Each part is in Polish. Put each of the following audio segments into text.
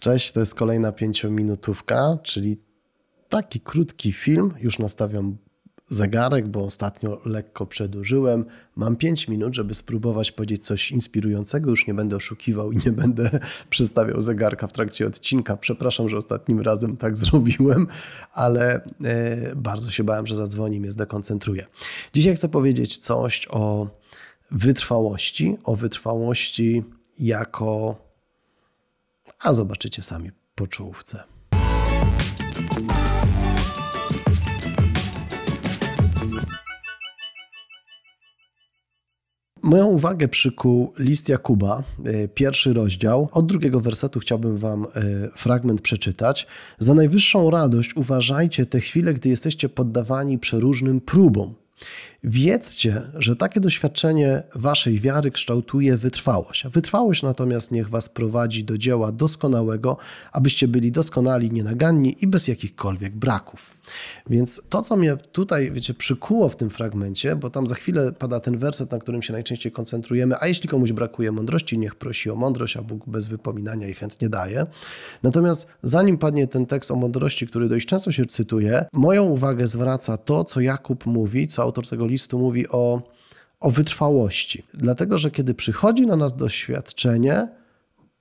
Cześć, to jest kolejna pięciominutówka, czyli taki krótki film. Już nastawiam zegarek, bo ostatnio lekko przedłużyłem. Mam 5 minut, żeby spróbować powiedzieć coś inspirującego. Już nie będę oszukiwał i nie będę przystawiał zegarka w trakcie odcinka. Przepraszam, że ostatnim razem tak zrobiłem, ale e, bardzo się bałem, że zadzwoni mnie, zdekoncentruję. Dzisiaj chcę powiedzieć coś o wytrwałości, o wytrwałości jako a zobaczycie sami po czołówce. Moją uwagę przykuł list Jakuba, e, pierwszy rozdział. Od drugiego wersetu chciałbym Wam e, fragment przeczytać. Za najwyższą radość uważajcie te chwile, gdy jesteście poddawani przeróżnym próbom. Wiedzcie, że takie doświadczenie waszej wiary kształtuje wytrwałość. wytrwałość natomiast niech was prowadzi do dzieła doskonałego, abyście byli doskonali, nienaganni i bez jakichkolwiek braków. Więc to, co mnie tutaj, wiecie, przykuło w tym fragmencie, bo tam za chwilę pada ten werset, na którym się najczęściej koncentrujemy, a jeśli komuś brakuje mądrości, niech prosi o mądrość, a Bóg bez wypominania i chętnie daje. Natomiast zanim padnie ten tekst o mądrości, który dość często się cytuje, moją uwagę zwraca to, co Jakub mówi, co autor tego listu mówi o, o wytrwałości. Dlatego, że kiedy przychodzi na nas doświadczenie,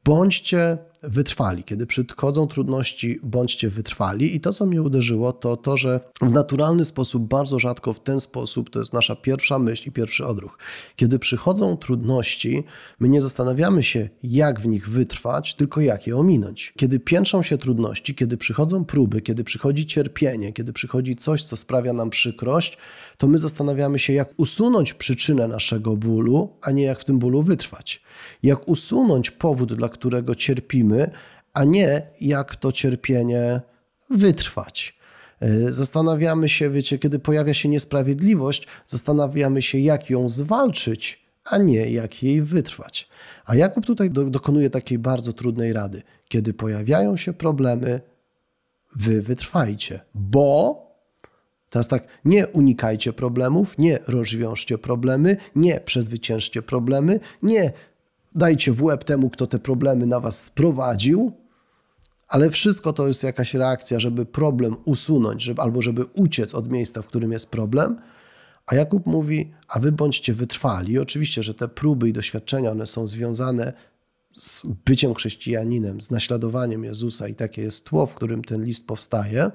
bądźcie wytrwali. Kiedy przychodzą trudności, bądźcie wytrwali. I to, co mnie uderzyło, to to, że w naturalny sposób, bardzo rzadko w ten sposób, to jest nasza pierwsza myśl i pierwszy odruch. Kiedy przychodzą trudności, my nie zastanawiamy się, jak w nich wytrwać, tylko jak je ominąć. Kiedy piętrzą się trudności, kiedy przychodzą próby, kiedy przychodzi cierpienie, kiedy przychodzi coś, co sprawia nam przykrość, to my zastanawiamy się, jak usunąć przyczynę naszego bólu, a nie jak w tym bólu wytrwać. Jak usunąć powód, dla którego cierpimy, zrobimy, a nie jak to cierpienie wytrwać. E, zastanawiamy się, wiecie, kiedy pojawia się niesprawiedliwość, zastanawiamy się, jak ją zwalczyć, a nie jak jej wytrwać. A Jakub tutaj do, dokonuje takiej bardzo trudnej rady. Kiedy pojawiają się problemy, wy wytrwajcie, bo Teraz tak, nie unikajcie problemów, nie rozwiążcie problemy, nie przezwyciężcie problemy, nie dajcie w łeb temu, kto te problemy na was sprowadził, ale wszystko to jest jakaś reakcja, żeby problem usunąć, żeby, albo żeby uciec od miejsca, w którym jest problem. A Jakub mówi, a wy bądźcie wytrwali. I oczywiście, że te próby i doświadczenia, one są związane z byciem chrześcijaninem, z naśladowaniem Jezusa i takie jest tło, w którym ten list powstaje,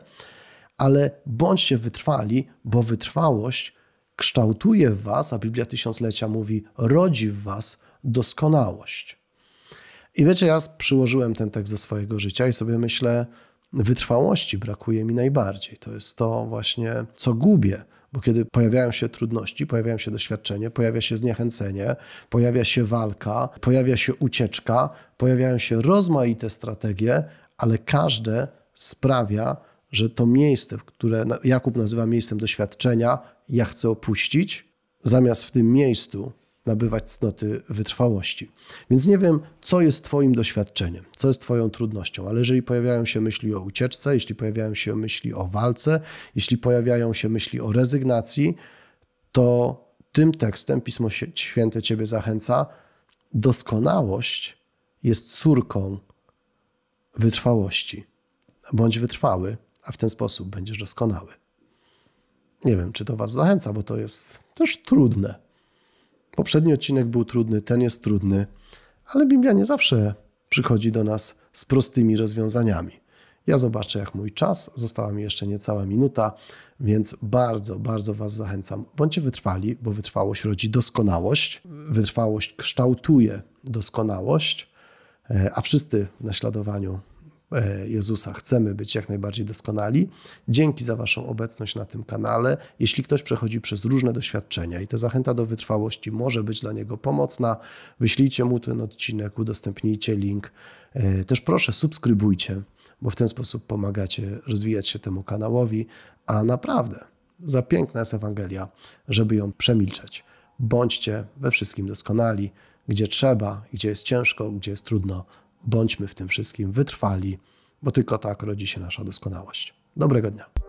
ale bądźcie wytrwali, bo wytrwałość kształtuje w was, a Biblia Tysiąclecia mówi, rodzi w was doskonałość. I wiecie, ja przyłożyłem ten tekst do swojego życia i sobie myślę, wytrwałości brakuje mi najbardziej. To jest to właśnie, co gubię, bo kiedy pojawiają się trudności, pojawiają się doświadczenie, pojawia się zniechęcenie, pojawia się walka, pojawia się ucieczka, pojawiają się rozmaite strategie, ale każde sprawia, że to miejsce, które Jakub nazywa miejscem doświadczenia, ja chcę opuścić, zamiast w tym miejscu nabywać cnoty wytrwałości. Więc nie wiem, co jest Twoim doświadczeniem, co jest Twoją trudnością, ale jeżeli pojawiają się myśli o ucieczce, jeśli pojawiają się myśli o walce, jeśli pojawiają się myśli o rezygnacji, to tym tekstem Pismo Święte Ciebie zachęca. Doskonałość jest córką wytrwałości. Bądź wytrwały, a w ten sposób będziesz doskonały. Nie wiem, czy to Was zachęca, bo to jest też trudne. Poprzedni odcinek był trudny, ten jest trudny, ale Biblia nie zawsze przychodzi do nas z prostymi rozwiązaniami. Ja zobaczę, jak mój czas, została mi jeszcze niecała minuta, więc bardzo, bardzo Was zachęcam. Bądźcie wytrwali, bo wytrwałość rodzi doskonałość, wytrwałość kształtuje doskonałość, e, a wszyscy w naśladowaniu E, Jezusa. Chcemy być jak najbardziej doskonali. Dzięki za Waszą obecność na tym kanale. Jeśli ktoś przechodzi przez różne doświadczenia i ta zachęta do wytrwałości może być dla niego pomocna, wyślijcie mu ten odcinek, udostępnijcie link. E, też proszę, subskrybujcie, bo w ten sposób pomagacie rozwijać się temu kanałowi. A naprawdę, za piękna jest Ewangelia, żeby ją przemilczeć. Bądźcie we wszystkim doskonali, gdzie trzeba, gdzie jest ciężko, gdzie jest trudno bądźmy w tym wszystkim wytrwali bo tylko tak rodzi się nasza doskonałość. Dobrego dnia.